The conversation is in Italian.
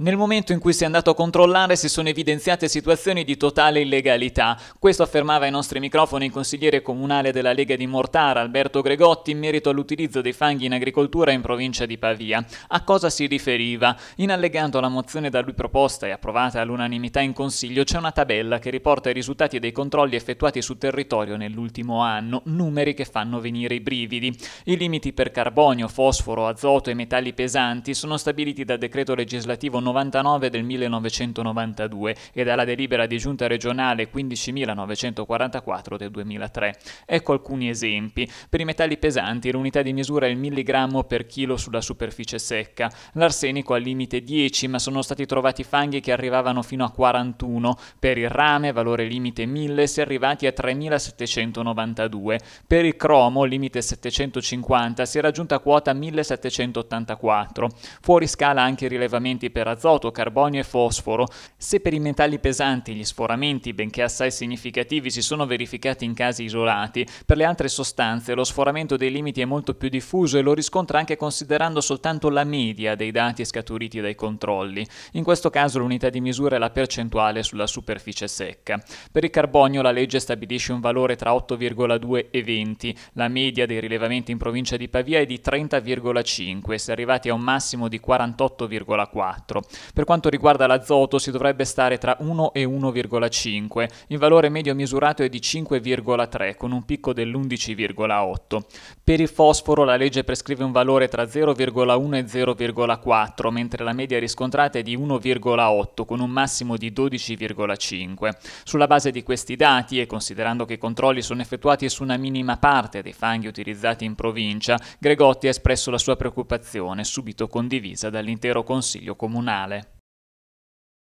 Nel momento in cui si è andato a controllare si sono evidenziate situazioni di totale illegalità. Questo affermava ai nostri microfoni il consigliere comunale della Lega di Mortara, Alberto Gregotti, in merito all'utilizzo dei fanghi in agricoltura in provincia di Pavia. A cosa si riferiva? In allegato alla mozione da lui proposta e approvata all'unanimità in Consiglio c'è una tabella che riporta i risultati dei controlli effettuati sul territorio nell'ultimo anno, numeri che fanno venire i brividi. I limiti per carbonio, fosforo, azoto e metalli pesanti sono stabiliti dal decreto legislativo 99 del 1992 e dalla delibera di giunta regionale 15.944 del 2003. Ecco alcuni esempi. Per i metalli pesanti l'unità di misura è il milligrammo per chilo sulla superficie secca, l'arsenico al limite 10 ma sono stati trovati fanghi che arrivavano fino a 41, per il rame valore limite 1000 si è arrivati a 3792, per il cromo limite 750 si è raggiunta quota 1784. Fuori scala anche i rilevamenti per azoto azoto, carbonio e fosforo. Se per i metalli pesanti gli sforamenti, benché assai significativi, si sono verificati in casi isolati, per le altre sostanze lo sforamento dei limiti è molto più diffuso e lo riscontra anche considerando soltanto la media dei dati scaturiti dai controlli. In questo caso l'unità di misura è la percentuale sulla superficie secca. Per il carbonio la legge stabilisce un valore tra 8,2 e 20, la media dei rilevamenti in provincia di Pavia è di 30,5, si è arrivati a un massimo di 48,4. Per quanto riguarda l'azoto si dovrebbe stare tra 1 e 1,5, il valore medio misurato è di 5,3 con un picco dell'11,8. Per il fosforo la legge prescrive un valore tra 0,1 e 0,4, mentre la media riscontrata è di 1,8 con un massimo di 12,5. Sulla base di questi dati e considerando che i controlli sono effettuati su una minima parte dei fanghi utilizzati in provincia, Gregotti ha espresso la sua preoccupazione, subito condivisa dall'intero Consiglio Comunale personale.